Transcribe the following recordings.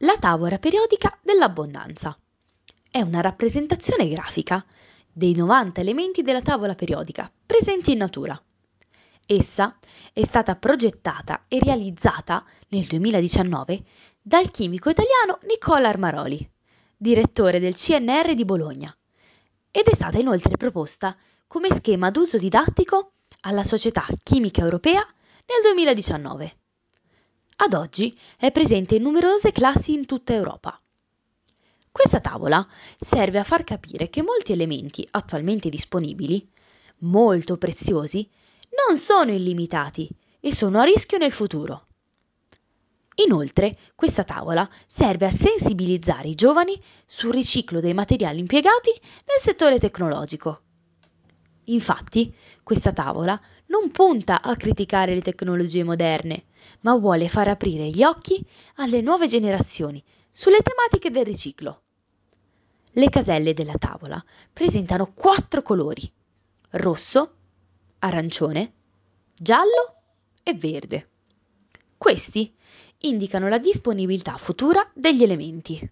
La tavola periodica dell'abbondanza. È una rappresentazione grafica dei 90 elementi della tavola periodica presenti in natura. Essa è stata progettata e realizzata nel 2019 dal chimico italiano Nicola Armaroli, direttore del CNR di Bologna, ed è stata inoltre proposta come schema d'uso didattico alla Società Chimica Europea nel 2019. Ad oggi è presente in numerose classi in tutta Europa. Questa tavola serve a far capire che molti elementi attualmente disponibili, molto preziosi, non sono illimitati e sono a rischio nel futuro. Inoltre, questa tavola serve a sensibilizzare i giovani sul riciclo dei materiali impiegati nel settore tecnologico. Infatti, questa tavola non punta a criticare le tecnologie moderne, ma vuole far aprire gli occhi alle nuove generazioni sulle tematiche del riciclo. Le caselle della tavola presentano quattro colori: rosso, arancione, giallo e verde. Questi indicano la disponibilità futura degli elementi.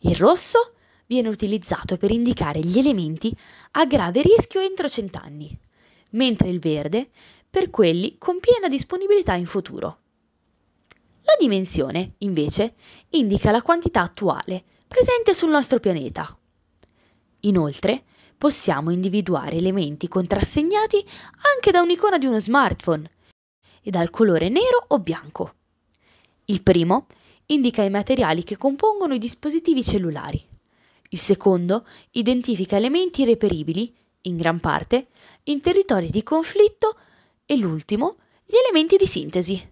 Il rosso viene utilizzato per indicare gli elementi a grave rischio entro cent'anni, mentre il verde per quelli con piena disponibilità in futuro. La dimensione, invece, indica la quantità attuale presente sul nostro pianeta. Inoltre, possiamo individuare elementi contrassegnati anche da un'icona di uno smartphone e dal colore nero o bianco. Il primo indica i materiali che compongono i dispositivi cellulari, il secondo identifica elementi reperibili, in gran parte, in territori di conflitto e l'ultimo gli elementi di sintesi.